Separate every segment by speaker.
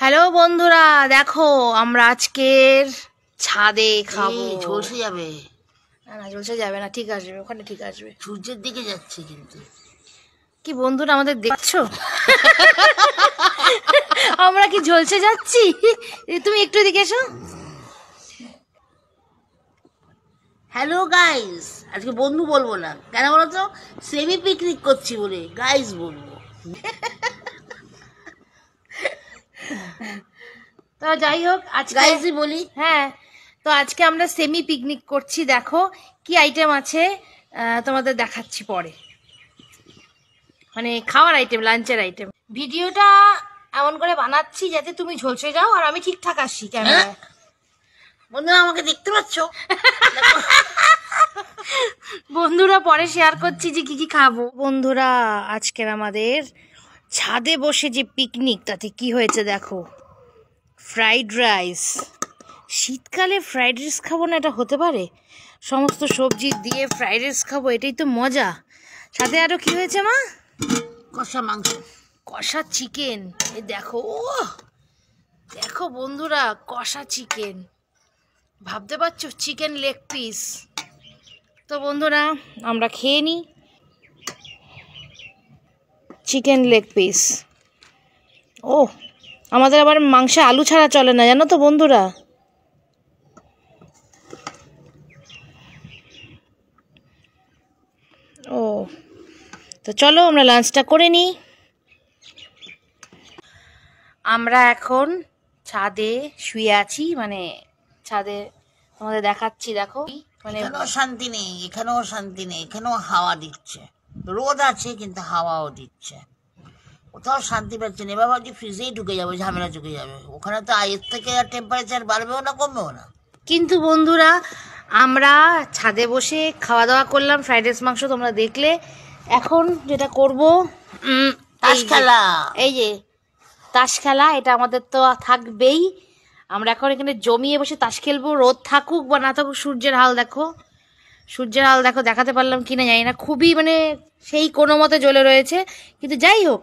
Speaker 1: Hello বন্ধুরা দেখো আমরা আজকের ছাদে খাবো ঝলসে যাবে না না ঝলসে যাবে না ঠিক আসবে ওখানে ঠিক আসবে সূর্যের দিকে যাচ্ছে কিন্তু কি বন্ধুরা আমাদের দেখছো আমরা কি ঝলসে যাচ্ছি তুমি একটু দিকে এসো হ্যালো গাইস আজকে বন্ধু বলবো না কেন বলো তো সেমি পিকনিক করছি বলে গাইস বলবো তো যাই হোক আজকে বলি হ্যাঁ তো আজকে আমরা সেমি পিকনিক করছি দেখো কি আইটেম আছে তোমাদের দেখাচ্ছি পরে মানে খাওয়ার আইটেম লাঞ্চের আইটেম ভিডিওটা এমন করে বানাচ্ছি যাতে তুমি ঝলসে যাও আর আমি ঠিকঠাক আসি কেন হ্যাঁ? বন্ধুরা আমাকে দেখতে পাচ্ছ বন্ধুরা পরে শেয়ার করছি যে কি কি খাবো বন্ধুরা আজকের আমাদের ছাদে বসে যে পিকনিক তাতে কি হয়েছে দেখো ফ্রাইড রাইস শীতকালে ফ্রাইড রাইস খাবো না এটা হতে পারে সমস্ত সবজি দিয়ে ফ্রাইড রাইস খাবো এটাই তো মজা সাথে আরও কি হয়েছে মা কষা মাংস কষা চিকেন এ দেখো ও দেখো বন্ধুরা কষা চিকেন ভাবতে পারছো চিকেন লেগ পিস তো বন্ধুরা আমরা খেয়ে নিই চিকেন লেগ পিস ও আমাদের আবার মাংসে আলু ছাড়া চলে না জানো তো বন্ধুরা ও তো চলো আমরা লাঞ্চটা করে নিই আমরা এখন ছাদে শুয়ে আছি মানে ছাদে তোমাদের দেখাচ্ছি দেখো মানে শান্তি নেই এখানেও শান্তি নেই এখানেও হাওয়া দিচ্ছে রোদ আছে কিন্তু হাওয়াও দিচ্ছে কোথাও শান্তি পাচ্ছে না এবার ভাবছি ফ্রিজেই ঢুকে যাবে ঝামেলা ঢুকে যাবে ওখানে তো আয়ের থেকে আর টেম্পারেচার বাড়বেও না কমবেও না কিন্তু বন্ধুরা আমরা ছাদে বসে খাওয়া দাওয়া করলাম ফ্রাইড রাইস মাংস তোমরা দেখলে এখন যেটা করব তাস খেলা এই যে তাস খেলা এটা আমাদের তো থাকবেই আমরা এখন এখানে জমিয়ে বসে তাস খেলবো রোদ থাকুক বা না থাকুক সূর্যের হাল দেখো সূর্যের হাল দেখো দেখাতে পারলাম কি না জানি না খুবই মানে সেই কোনো মতে জ্বলে রয়েছে কিন্তু যাই হোক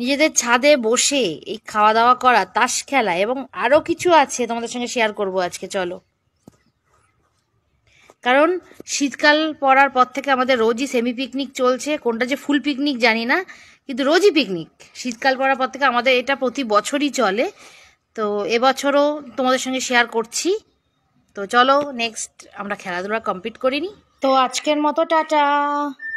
Speaker 1: নিজেদের ছাদে বসে এই খাওয়া দাওয়া করা তাস খেলা এবং আরও কিছু আছে তোমাদের সঙ্গে শেয়ার করব আজকে চলো কারণ শীতকাল পড়ার পর থেকে আমাদের রোজই সেমি পিকনিক চলছে কোনটা যে ফুল পিকনিক জানি না কিন্তু রোজই পিকনিক শীতকাল পড়ার পর থেকে আমাদের এটা প্রতি বছরই চলে তো এবছরও তোমাদের সঙ্গে শেয়ার করছি তো চলো নেক্সট আমরা খেলাধুলা কমপ্লিট করিনি তো আজকের মতো টাটা